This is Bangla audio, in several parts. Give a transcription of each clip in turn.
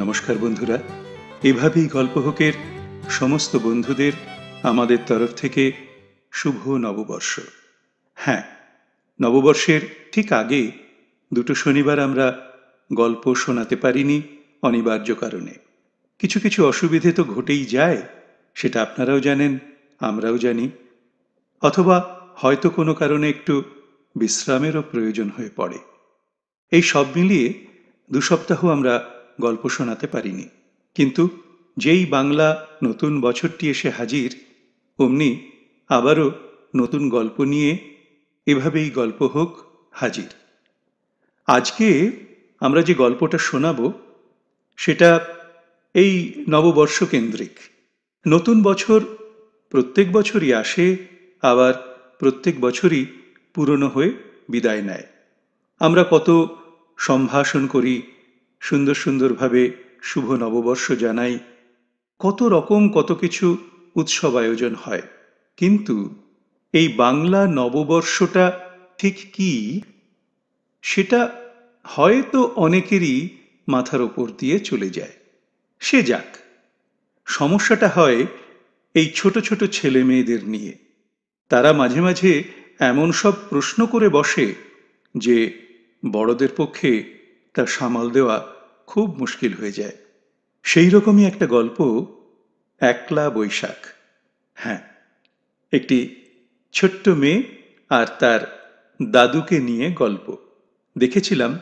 নমস্কার বন্ধুরা এভাবেই গল্প হোকের সমস্ত বন্ধুদের আমাদের তরফ থেকে শুভ নববর্ষ হ্যাঁ নববর্ষের ঠিক আগে দুটো শনিবার আমরা গল্প শোনাতে পারিনি অনিবার্য কারণে কিছু কিছু অসুবিধে তো ঘটেই যায় সেটা আপনারাও জানেন আমরাও জানি অথবা হয়তো কোনো কারণে একটু বিশ্রামেরও প্রয়োজন হয়ে পড়ে এই সব মিলিয়ে দু সপ্তাহ আমরা গল্প শোনাতে পারিনি কিন্তু যেই বাংলা নতুন বছরটি এসে হাজির অমনি আবারও নতুন গল্প নিয়ে এভাবেই গল্প হোক হাজির আজকে আমরা যে গল্পটা শোনাব সেটা এই নববর্ষ কেন্দ্রিক নতুন বছর প্রত্যেক বছরই আসে আবার প্রত্যেক বছরই পুরনো হয়ে বিদায় নেয় আমরা কত সম্ভাষণ করি সুন্দর সুন্দরভাবে শুভ নববর্ষ জানাই কত রকম কত কিছু উৎসব আয়োজন হয় কিন্তু এই বাংলা নববর্ষটা ঠিক কি সেটা হয়তো অনেকেরই মাথার ওপর দিয়ে চলে যায় সে যাক সমস্যাটা হয় এই ছোট ছোট ছেলে মেয়েদের নিয়ে তারা মাঝে মাঝে এমন সব প্রশ্ন করে বসে যে বড়দের পক্ষে তা সামাল দেওয়া খুব মুশকিল হয়ে যায় সেই রকমই একটা গল্প একলা বৈশাখ হ্যাঁ একটি ছোট্ট মেয়ে আর তার দাদুকে নিয়ে গল্প দেখেছিলাম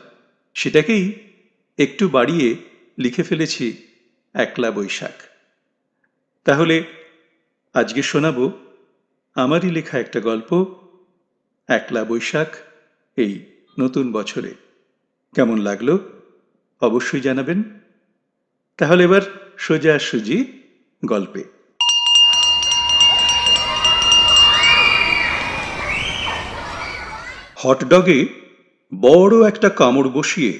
সেটাকেই একটু বাড়িয়ে লিখে ফেলেছি একলা বৈশাখ তাহলে আজকে শোনাব আমারই লেখা একটা গল্প একলা বৈশাখ এই নতুন বছরে কেমন লাগলো অবশ্যই জানাবেন তাহলে এবার সোজা সুজি গল্পে হটডগে বড় একটা কামড় বসিয়ে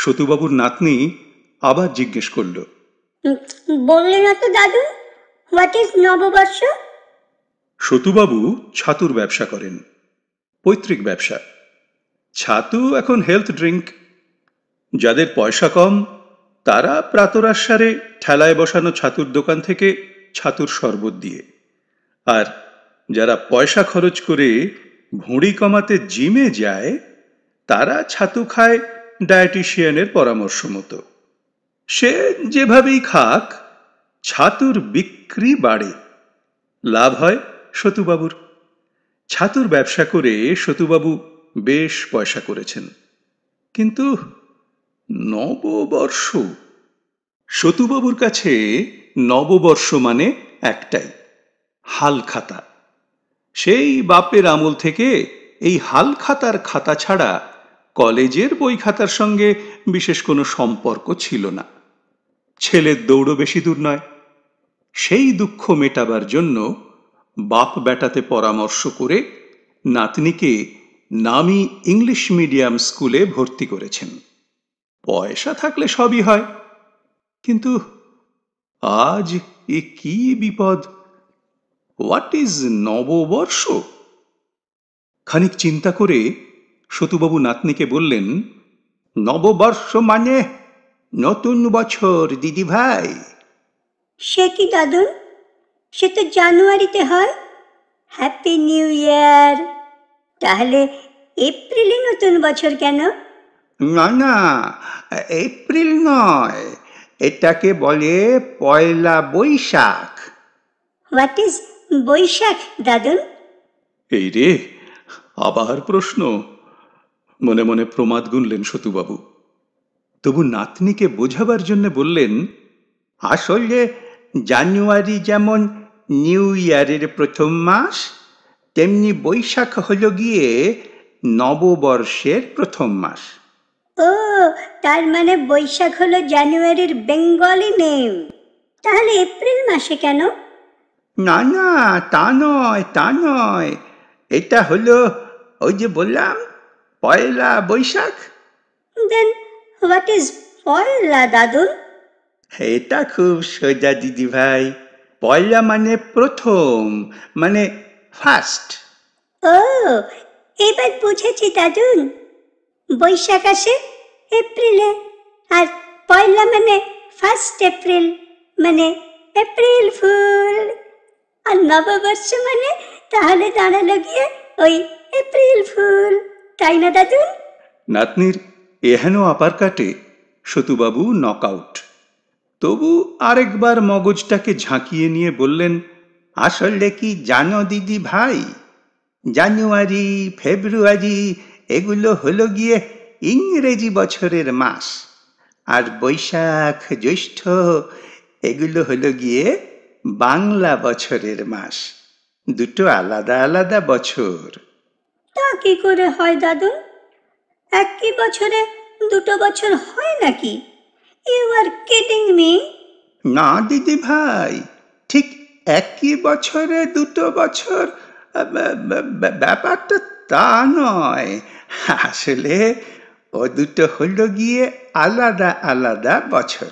সতুবাবুর নাতনি আবার জিজ্ঞেস করল বললে না তো দাদু হোয়াট ইজ নববর্ষ সতুবাবু ছাতুর ব্যবসা করেন পৈতৃক ব্যবসা ছাতু এখন হেলথ ড্রিঙ্ক যাদের পয়সা কম তারা প্রাতরাসারে ঠেলায় বসানো ছাতুর দোকান থেকে ছাতুর শরবত দিয়ে আর যারা পয়সা খরচ করে ভুঁড়ি কমাতে জিমে যায় তারা ছাতু খায় ডায়েটিশিয়ানের পরামর্শ মতো সে যেভাবেই খাক ছাতুর বিক্রি বাড়ে লাভ হয় সতুবাবুর ছাতুর ব্যবসা করে সতুবাবু বেশ পয়সা করেছেন কিন্তু নববর্ষ সতুবাবুর কাছে নববর্ষ মানে একটাই হাল খাতা সেই বাপের আমল থেকে এই হাল খাতার খাতা ছাড়া কলেজের বই খাতার সঙ্গে বিশেষ কোনো সম্পর্ক ছিল না ছেলের দৌড়ও বেশি দূর নয় সেই দুঃখ মেটাবার জন্য বাপ বেটাতে পরামর্শ করে নাতনিকে নামি ইংলিশ মিডিয়াম স্কুলে ভর্তি করেছেন পয়সা থাকলে সবই হয় কিন্তু আজ এ কি বিপদ হোয়াট ইজ নববর্ষ খানিক চিন্তা করে সতুবাবু নাতনিকে বললেন নববর্ষ মানে নতুন বছর দিদি ভাই সে কি দাদু সে তো জানুয়ারিতে হয় হ্যাপি নিউ ইয়ার তাহলে এপ্রিলে নতুন বছর কেন না না এপ্রিল নয় এটাকে বলে পয়লা বৈশাখ হোয়াট ইজ বৈশাখ দাদু এই রে আবার প্রশ্ন মনে মনে প্রমাদ গুনলেন সতুবাবু তবু নাতনিকে বোঝাবার জন্য বললেন আসলে জানুয়ারি যেমন নিউ ইয়ারের প্রথম মাস তেমনি বৈশাখ হল গিয়ে নববর্ষের প্রথম মাস ও তার মানে বৈশাখ হলো জানুয়ারির বেঙ্গলি নেম তাহলে এপ্রিল মাসে কেন না না তা নয় তা নয় এটা হলো ওই যে বললাম Poila Baishakh then what is Poila দাদু এটা খুব সোজা দিদি ভাই পয়লা মানে প্রথম মানে ফার্স্ট ও এবার বুঝেছি দাদুন বৈশাখ আসে এপ্রিলে আর পয়লা মানে ফার্স্ট এপ্রিল মানে এপ্রিল ফুল আর নববর্ষ মানে তাহলে দাঁড়ালো গিয়ে ওই এপ্রিল ফুল তাই না দাদু নাতনির এহেন আপার কাটে সতুবাবু নকআউট তবু আরেকবার মগজটাকে ঝাঁকিয়ে নিয়ে বললেন আসলে কি জানো দিদি ভাই জানুয়ারি ফেব্রুয়ারি এগুলো হলো গিয়ে ইংরেজি বছরের মাস আর বৈশাখ জ্যৈষ্ঠ এগুলো হলো গিয়ে বাংলা বছরের মাস দুটো আলাদা আলাদা বছর তা কি করে হয় দাদু একই বছরে দুটো বছর হয় নাকি ইউ আর কিডিং মি না দিদি ভাই ঠিক একই বছরে দুটো বছর ব্যাপারটা তা নয় আসলে ও দুটো হলো গিয়ে আলাদা আলাদা বছর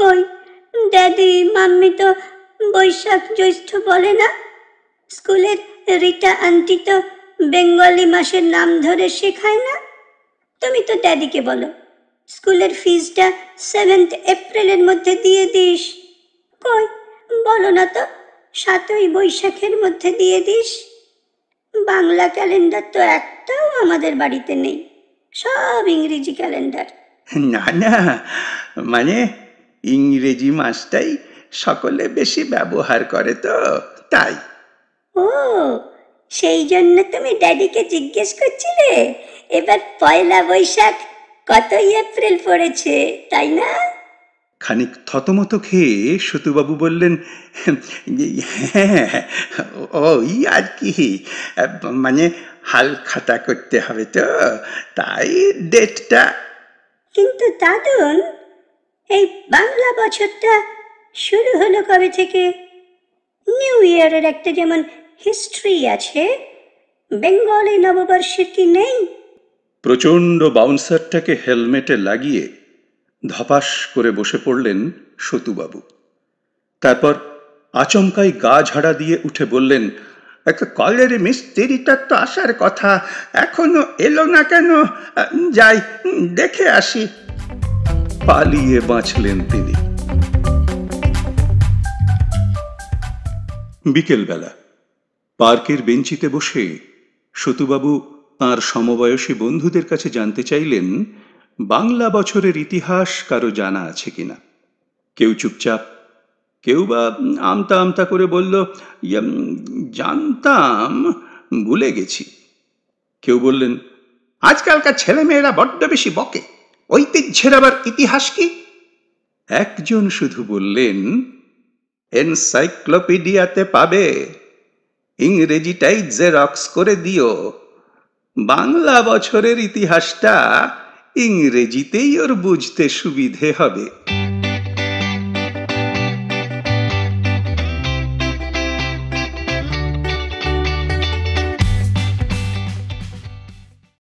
কই ড্যাডি মাম্মি তো বৈশাখ জ্যৈষ্ঠ বলে না স্কুলের রিটা আন্টি তো বেঙ্গলি মাসের নাম ধরে শেখায় না তুমি তো ড্যাডিকে বলো স্কুলের ফিজটা সেভেন্থ এপ্রিলের মধ্যে দিয়ে দিস কই বলো না তো সাতই বৈশাখের মধ্যে দিয়ে দিস বাংলা ক্যালেন্ডার তো একটাও আমাদের বাড়িতে নেই সব ইংরেজি ক্যালেন্ডার না না মানে ইংরেজি মাসটাই সকলে বেশি ব্যবহার করে তো তাই ও সেই জন্য তুমি ড্যাডিকে জিজ্ঞেস করছিলে এবার পয়লা বৈশাখ কতই এপ্রিল পড়েছে তাই না খানিক থতমত খেয়ে সতুবাবু বললেন হ্যাঁ ওই আর কি মানে হাল খাতা করতে হবে তো তাই ডেটটা কিন্তু দাদন এই বাংলা বছরটা শুরু হলো কবে থেকে নিউ ইয়ারের একটা যেমন হিস্ট্রি আছে বেঙ্গলে নববর্ষের কি নেই প্রচণ্ড বাউন্সারটাকে হেলমেটে লাগিয়ে ধপাস করে বসে পড়লেন সতুবাবু তারপর আচমকাই গা ঝাড়া দিয়ে উঠে বললেন একটা কলের মিস্ত্রিটা তো আসার কথা এখনো এলো না কেন যাই দেখে আসি পালিয়ে বাঁচলেন তিনি বিকেলবেলা পার্কের বেঞ্চিতে বসে সতুবাবু তাঁর সমবয়সী বন্ধুদের কাছে জানতে চাইলেন বাংলা বছরের ইতিহাস কারো জানা আছে কিনা কেউ চুপচাপ কেউ বা আমতা আমতা করে বলল জানতাম ভুলে গেছি কেউ বললেন আজকালকার ছেলেমেয়েরা বড্ড বেশি বকে ঐতিহ্যের আবার ইতিহাস কি একজন শুধু বললেন এনসাইক্লোপিডিয়াতে পাবে ইংরেজিটাই জেরক্স করে দিও বাংলা বছরের ইতিহাসটা ইংরেজিতেই ওর বুঝতে সুবিধে হবে